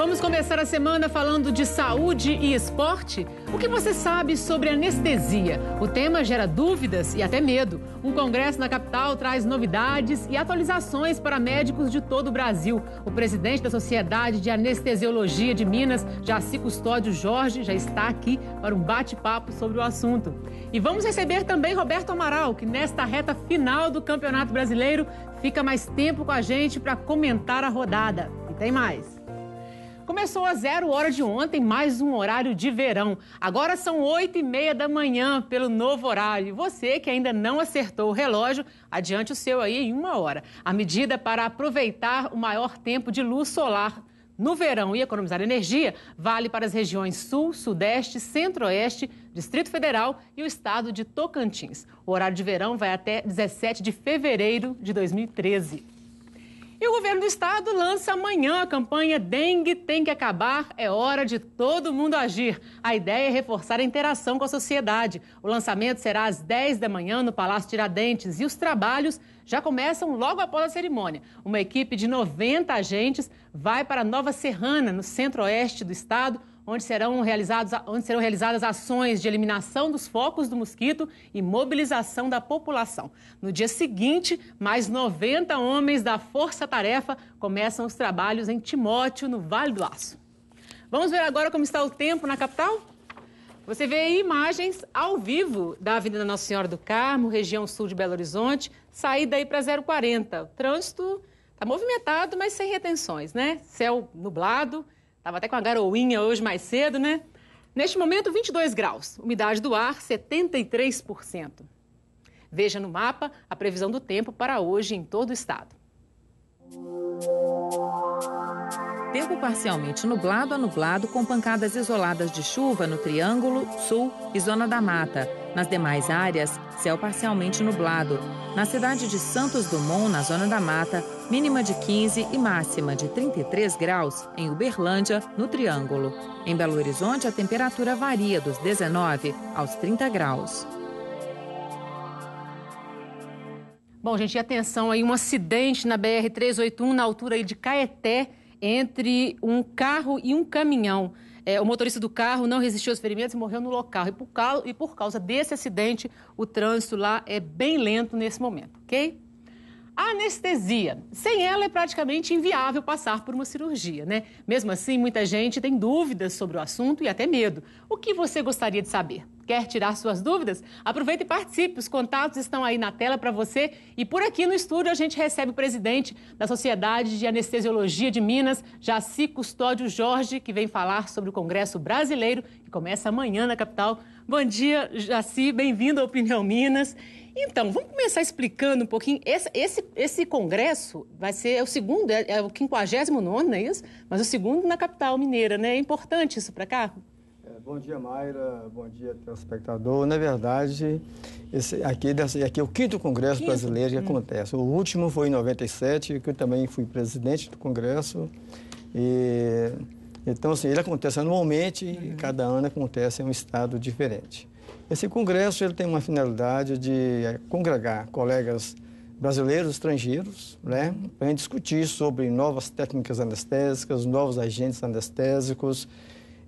Vamos começar a semana falando de saúde e esporte? O que você sabe sobre anestesia? O tema gera dúvidas e até medo. Um congresso na capital traz novidades e atualizações para médicos de todo o Brasil. O presidente da Sociedade de Anestesiologia de Minas, Jaci Custódio Jorge, já está aqui para um bate-papo sobre o assunto. E vamos receber também Roberto Amaral, que nesta reta final do Campeonato Brasileiro fica mais tempo com a gente para comentar a rodada. E tem mais. Começou a zero hora de ontem, mais um horário de verão. Agora são oito e meia da manhã pelo novo horário. Você que ainda não acertou o relógio, adiante o seu aí em uma hora. A medida para aproveitar o maior tempo de luz solar no verão e economizar energia vale para as regiões Sul, Sudeste, Centro-Oeste, Distrito Federal e o estado de Tocantins. O horário de verão vai até 17 de fevereiro de 2013. E o governo do estado lança amanhã a campanha Dengue tem que acabar, é hora de todo mundo agir. A ideia é reforçar a interação com a sociedade. O lançamento será às 10 da manhã no Palácio Tiradentes e os trabalhos já começam logo após a cerimônia. Uma equipe de 90 agentes vai para Nova Serrana, no centro-oeste do estado, onde serão, realizados, onde serão realizadas ações de eliminação dos focos do mosquito e mobilização da população. No dia seguinte, mais 90 homens da Força Tarefa começam os trabalhos em Timóteo, no Vale do Aço. Vamos ver agora como está o tempo na capital? Você vê aí imagens ao vivo da Avenida Nossa Senhora do Carmo, região sul de Belo Horizonte, saída aí para 040. O trânsito está movimentado, mas sem retenções, né? Céu nublado, Tava até com a garoinha hoje mais cedo, né? Neste momento, 22 graus. Umidade do ar, 73%. Veja no mapa a previsão do tempo para hoje em todo o estado. Tempo parcialmente nublado a nublado, com pancadas isoladas de chuva no Triângulo, Sul e Zona da Mata. Nas demais áreas, céu parcialmente nublado. Na cidade de Santos Dumont, na Zona da Mata, mínima de 15 e máxima de 33 graus em Uberlândia, no Triângulo. Em Belo Horizonte, a temperatura varia dos 19 aos 30 graus. Bom, gente, atenção aí, um acidente na BR-381, na altura aí de Caeté, entre um carro e um caminhão. É, o motorista do carro não resistiu aos ferimentos e morreu no local. E por, causa, e por causa desse acidente, o trânsito lá é bem lento nesse momento, ok? Anestesia. Sem ela é praticamente inviável passar por uma cirurgia, né? Mesmo assim, muita gente tem dúvidas sobre o assunto e até medo. O que você gostaria de saber? Quer tirar suas dúvidas? Aproveite e participe. Os contatos estão aí na tela para você. E por aqui no estúdio a gente recebe o presidente da Sociedade de Anestesiologia de Minas, Jaci Custódio Jorge, que vem falar sobre o Congresso Brasileiro, que começa amanhã na capital. Bom dia, Jaci. Bem-vindo à Opinião Minas. Então, vamos começar explicando um pouquinho. Esse, esse, esse congresso vai ser é o segundo, é, é o 59, não é isso? Mas o segundo na capital mineira, né? É importante isso para cá? bom dia, Mayra. Bom dia, telespectador. Na verdade, esse aqui, desse, aqui é o quinto Congresso quinto. Brasileiro que hum. acontece. O último foi em 97, que eu também fui presidente do Congresso. E, então, assim, ele acontece anualmente uhum. e cada ano acontece em um estado diferente. Esse Congresso ele tem uma finalidade de eh, congregar colegas brasileiros, estrangeiros, né, para discutir sobre novas técnicas anestésicas, novos agentes anestésicos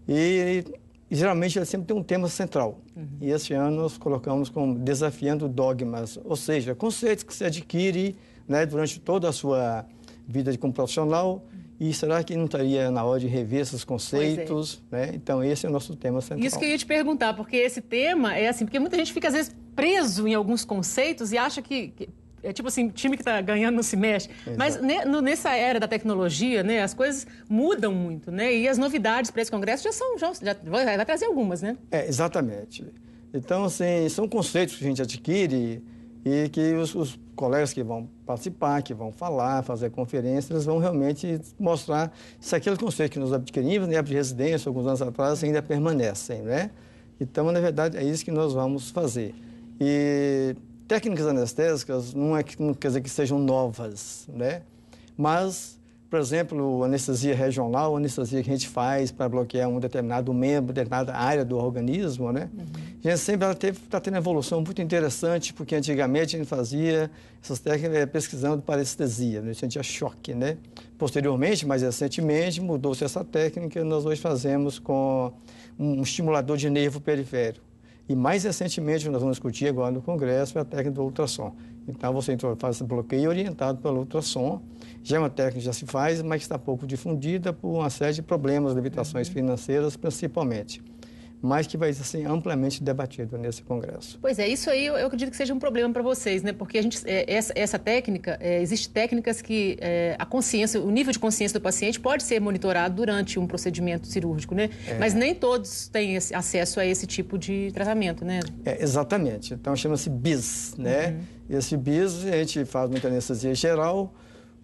e e geralmente ele sempre tem um tema central. Uhum. E esse ano nós colocamos como desafiando dogmas, ou seja, conceitos que se adquire né, durante toda a sua vida como profissional. E será que não estaria na hora de rever esses conceitos? É. Né? Então, esse é o nosso tema central. Isso que eu ia te perguntar, porque esse tema é assim, porque muita gente fica, às vezes, preso em alguns conceitos e acha que, que é tipo assim, time que está ganhando não se mexe. Exato. Mas ne, no, nessa era da tecnologia, né, as coisas mudam muito, né? E as novidades para esse congresso já são, já, já, vai trazer algumas, né? É, exatamente. Então, assim, são conceitos que a gente adquire e que os, os colegas que vão participar, que vão falar, fazer conferências, eles vão realmente mostrar se aqueles conceitos que nós adquirimos na né, de residência alguns anos atrás ainda permanecem, né? Então, na verdade, é isso que nós vamos fazer. E técnicas anestésicas não, é, não quer dizer que sejam novas, né? Mas, por exemplo, anestesia regional, anestesia que a gente faz para bloquear um determinado membro, determinada área do organismo, né? Uhum. A gente é sempre está tendo evolução muito interessante, porque antigamente a gente fazia essas técnicas é, pesquisando para anestesia, né? a gente tinha choque, né? Posteriormente, mais recentemente, mudou-se essa técnica e nós hoje fazemos com um estimulador de nervo periférico e mais recentemente nós vamos discutir agora no Congresso a técnica do ultrassom. Então você faz esse bloqueio orientado pelo ultrassom. Já é uma técnica que já se faz, mas está pouco difundida por uma série de problemas, limitações uhum. financeiras principalmente mas que vai ser assim, amplamente debatido nesse Congresso. Pois é, isso aí eu, acredito que seja um problema para vocês, né? Porque a gente, é, essa, essa, técnica, é, existe técnicas que é, a consciência, o nível de consciência do paciente pode ser monitorado durante um procedimento cirúrgico, né? É. Mas nem todos têm esse, acesso a esse tipo de tratamento, né? É, exatamente. Então chama-se BIS, né? Uhum. Esse BIS a gente faz muita anestesia geral,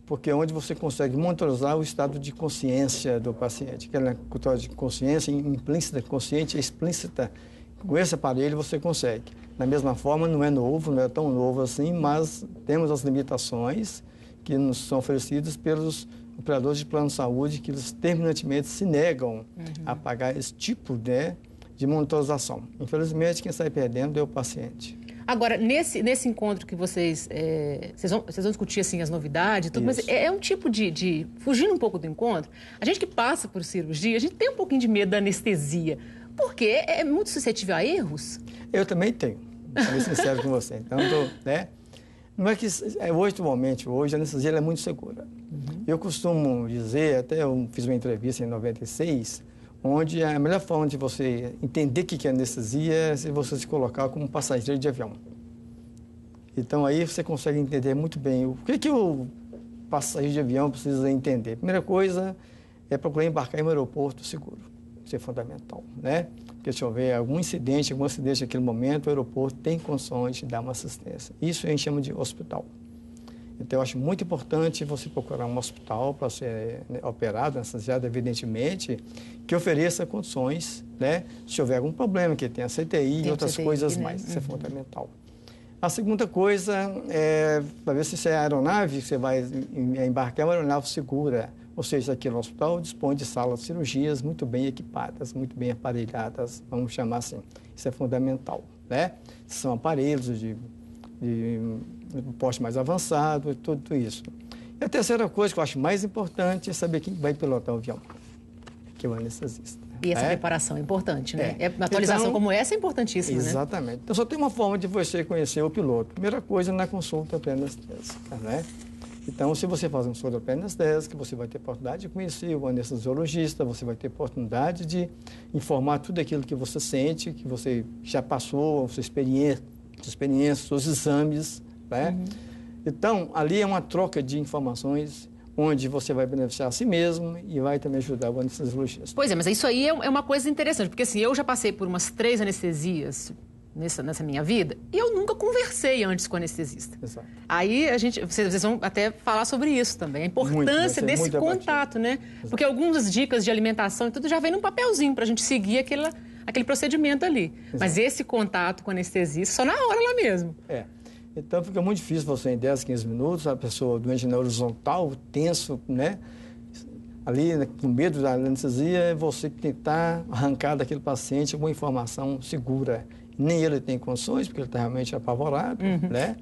porque é onde você consegue monitorizar o estado de consciência do paciente. Aquela é cultura de consciência implícita, consciente, explícita, com esse aparelho você consegue. Da mesma forma, não é novo, não é tão novo assim, mas temos as limitações que nos são oferecidas pelos operadores de plano de saúde, que eles terminantemente se negam uhum. a pagar esse tipo de né, de monitorização. Infelizmente, quem sai perdendo é o paciente. Agora, nesse, nesse encontro que vocês, é, vocês, vão, vocês vão discutir assim, as novidades, tudo, Isso. mas é, é, um tipo de, de. Fugindo um pouco do encontro, a gente que passa por cirurgia, a gente tem um pouquinho de medo da anestesia. Porque é, é muito suscetível a erros? Eu também tenho. Vou sincero com você. Então, tô, né? Não é que é, hoje, atualmente, hoje a anestesia é muito segura. Uhum. Eu costumo dizer, até eu fiz uma entrevista em 96, onde é a melhor forma de você entender o que é anestesia é se você se colocar como passageiro de avião. Então aí você consegue entender muito bem o que, que o passageiro de avião precisa entender. Primeira coisa é procurar embarcar em um aeroporto seguro. Isso é fundamental, né? Porque se houver algum incidente, algum acidente naquele momento, o aeroporto tem condições de dar uma assistência. Isso a gente chama de hospital. Então, eu acho muito importante você procurar um hospital para ser né, operado, anestesiado, evidentemente, que ofereça condições, né? Se houver algum problema, que tenha CTI Tem e outras CTI, coisas né? mais. Isso é uhum. é fundamental. A segunda coisa é para ver se isso é a aeronave que você vai embarcar, é uma aeronave segura. Ou seja, aqui no hospital dispõe de salas de cirurgias muito bem equipadas, muito bem aparelhadas, vamos chamar assim. Isso é fundamental, né? São aparelhos de de um poste mais avançado, tudo isso. E a terceira coisa que eu acho mais importante é saber quem vai pilotar o avião, que é o anestesista. E essa é? preparação é importante, né? É. é uma atualização então, como essa é importantíssima, né? Exatamente. Né? Então, só tem uma forma de você conhecer o piloto. Primeira coisa, na consulta anestésica, né? Então, se você faz uma consulta anestésica, você vai ter oportunidade de conhecer o anestesiologista, você vai ter oportunidade de informar tudo aquilo que você sente, que você já passou, a sua experiência, suas experiências, seus exames. Né? Uhum. Então, ali é uma troca de informações onde você vai beneficiar a si mesmo e vai também ajudar o anestesiologista. Pois é, mas isso aí é, é uma coisa interessante, porque assim, eu já passei por umas três anestesias nessa, nessa minha vida e eu nunca conversei antes com anestesista. Exato. Aí a gente, vocês, vocês vão até falar sobre isso também, a importância muito, desse contato, abatido. né? Exato. Porque algumas dicas de alimentação e tudo já vem num papelzinho para a gente seguir aquela aquele procedimento ali. Exato. Mas esse contato com anestesista, só na hora lá mesmo. É. Então fica muito difícil você em 10, 15 minutos, a pessoa doente na horizontal, tenso, né? Ali né, com medo da anestesia, é você tentar tá arrancar daquele paciente alguma informação segura. Nem ele tem condições, porque ele está realmente apavorado, uhum. né?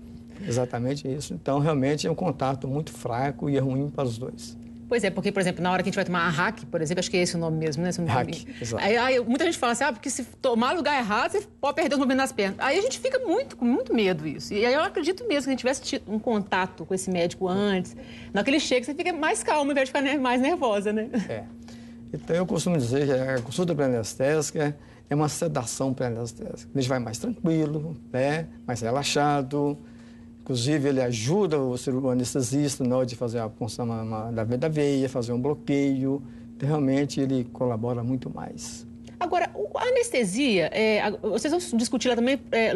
Exatamente isso. Então, realmente é um contato muito fraco e é ruim para os dois. Pois é, porque, por exemplo, na hora que a gente vai tomar a hack, por exemplo, acho que é esse o nome mesmo, né? a hack, exato. Aí, aí, muita gente fala assim, ah, porque se tomar lugar errado, você pode perder o movimentos nas pernas. Aí a gente fica muito, com muito medo isso. E aí eu acredito mesmo que se a gente tivesse tido um contato com esse médico antes, na hora que ele chega, você fica mais calmo, ao invés de ficar mais nervosa, né? É. Então, eu costumo dizer que a consulta pré-anestésica é uma sedação pré-anestésica. A gente vai mais tranquilo, né? Mais relaxado, Inclusive, ele ajuda o, cirurgião anestesista na hora de fazer a punção da veia, fazer um bloqueio. Então, realmente, ele colabora muito mais. Agora, a anestesia, é, vocês vão discutir lá também é, é,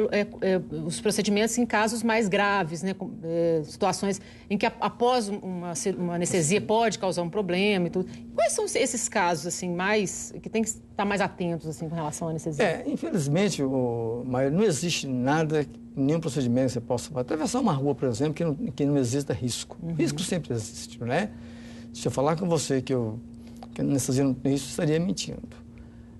é, os procedimentos em casos mais graves, né? É, situações em que após uma, uma, anestesia pode causar um problema e tudo. Quais são esses casos assim mais que tem que estar mais atentos assim com relação à anestesia? É, infelizmente, o, mas não existe nada, nenhum procedimento que você possa atravessar uma rua, por exemplo, que não, que não exista risco. Uhum. Risco sempre existe, né? Se eu falar com você que eu que a anestesia não tem risco, estaria mentindo.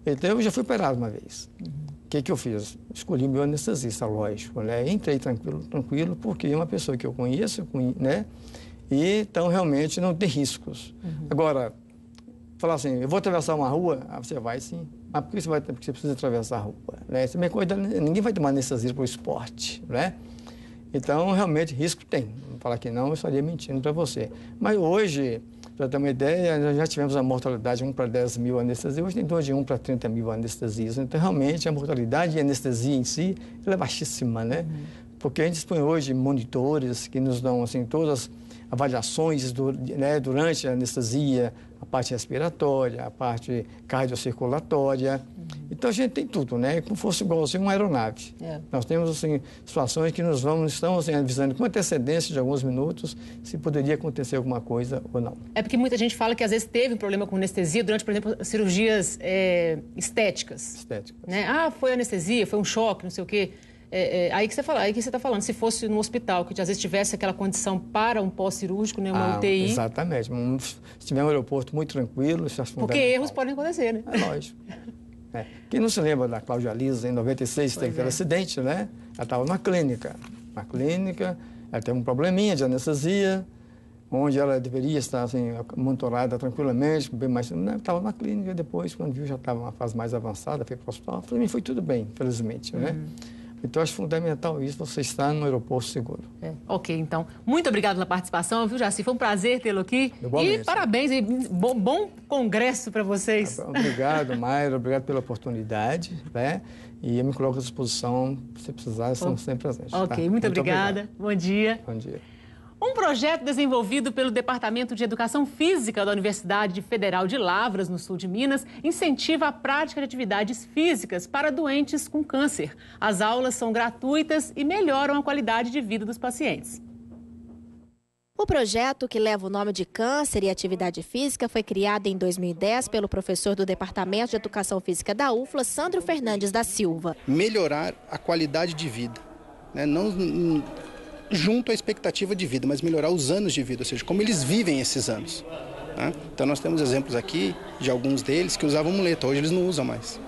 Então eu já fui operado uma vez. O uhum. que, que eu fiz? Escolhi meu anestesista, lógico, né? Entrei tranquilo, tranquilo, porque é uma pessoa que eu conheço, né? E então realmente não tem riscos. Uhum. Agora, falar assim, eu vou atravessar uma rua, ah, você vai sim. Mas ah, por que você, vai, porque você precisa atravessar a rua? Né? Isso é coisa, ninguém vai tomar anestesista para o esporte, né? Então, realmente, risco tem. Vou falar que não, eu estaria mentindo para você. Mas hoje, para dar uma ideia, nós já tivemos a mortalidade de 1 para 10 mil anestesias, hoje tem 2 de 1 para 30 mil anestesias. Então, realmente, a mortalidade de anestesia em si é baixíssima, né? Uhum. Porque a gente dispõe hoje monitores que nos dão, assim, todas as avaliações do, né, durante a anestesia, a parte respiratória, a parte cardiocirculatória. Uhum. Então a gente tem tudo, né? Como fosse igualzinho uma aeronave. É. Nós temos assim, situações que nos vamos, estamos assim, avisando com antecedência de alguns minutos se poderia acontecer alguma coisa ou não. É porque muita gente fala que às vezes teve um problema com anestesia durante, por exemplo, cirurgias é, estéticas. Estéticas. Né? Ah, foi anestesia, foi um choque, não sei o quê. É, é, aí que você fala, aí que você está falando, se fosse no hospital, que às vezes tivesse aquela condição para um pós-cirúrgico, né, uma ah, UTI. Exatamente. Se tiver um aeroporto muito tranquilo, se é Porque erros podem acontecer, né? É lógico. É. Quem não se lembra da Cláudia Lisa, em 96, pois teve aquele é. acidente, né? Ela estava na clínica. Na clínica, ela teve um probleminha de anestesia, onde ela deveria estar assim, monitorada tranquilamente, bem mais. Estava né? na clínica, depois, quando viu, já estava uma fase mais avançada, foi para o hospital. Para mim foi tudo bem, felizmente, né? Uhum. Então, acho fundamental isso, você estar no aeroporto seguro. É. Ok, então, muito obrigado pela participação, viu, Jaci? Foi um prazer tê-lo aqui. Igualmente. E parabéns, e bom, bom congresso para vocês. Ah, obrigado, Mayra, obrigado pela oportunidade, né? E eu me coloco à disposição, se precisar, estamos oh. sempre presentes. Tá? Ok, tá? muito, muito obrigada. Obrigado. Bom dia. Bom dia. Um projeto desenvolvido pelo Departamento de Educação Física da Universidade Federal de Lavras, no sul de Minas, incentiva a prática de atividades físicas para doentes com câncer. As aulas são gratuitas e melhoram a qualidade de vida dos pacientes. O projeto, que leva o nome de Câncer e Atividade Física, foi criado em 2010 pelo professor do Departamento de Educação Física da UFLA, Sandro Fernandes da Silva. Melhorar a qualidade de vida. Né? Não junto à expectativa de vida, mas melhorar os anos de vida, ou seja, como eles vivem esses anos. Né? Então nós temos exemplos aqui de alguns deles que usavam muleta, hoje eles não usam mais.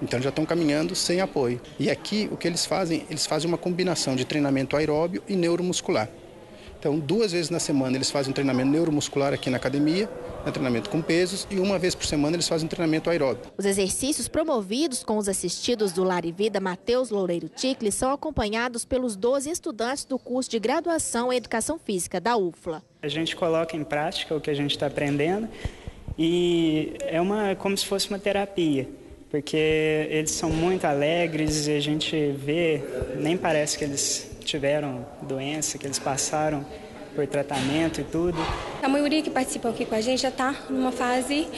Então já estão caminhando sem apoio. E aqui o que eles fazem? Eles fazem uma combinação de treinamento aeróbio e neuromuscular. Então, duas vezes na semana eles fazem um treinamento neuromuscular aqui na academia, um né, treinamento com pesos, e uma vez por semana eles fazem um treinamento aeróbico. Os exercícios promovidos com os assistidos do Lar e Vida Matheus Loureiro Ticli são acompanhados pelos 12 estudantes do curso de graduação em Educação Física da UFLA. A gente coloca em prática o que a gente está aprendendo e é uma, como se fosse uma terapia porque eles são muito alegres e a gente vê, nem parece que eles tiveram doença, que eles passaram por tratamento e tudo. A maioria que participa aqui com a gente já está numa fase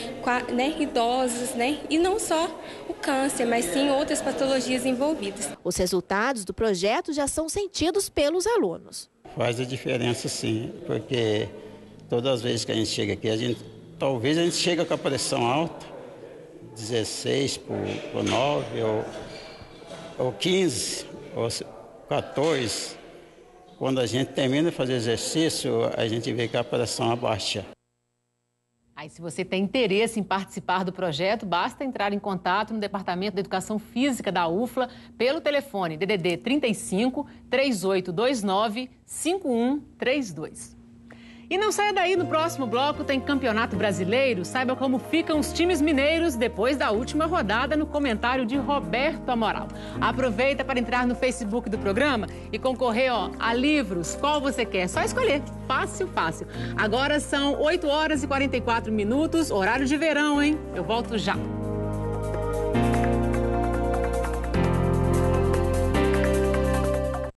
né, idosos, né? E não só o câncer, mas sim outras patologias envolvidas. Os resultados do projeto já são sentidos pelos alunos. Faz a diferença sim, porque todas as vezes que a gente chega aqui, a gente, talvez a gente chega com a pressão alta, 16 por, por 9 ou, ou 15, ou 14, quando a gente termina de fazer exercício, a gente vê que a pressão abaixa. Aí, se você tem interesse em participar do projeto, basta entrar em contato no Departamento de Educação Física da UFLA pelo telefone DDD 35 3829 5132. E não saia daí, no próximo bloco tem Campeonato Brasileiro. Saiba como ficam os times mineiros depois da última rodada no comentário de Roberto Amoral. Aproveita para entrar no Facebook do programa e concorrer ó, a livros. Qual você quer? Só escolher. Fácil, fácil. Agora são 8 horas e 44 minutos, horário de verão, hein? Eu volto já.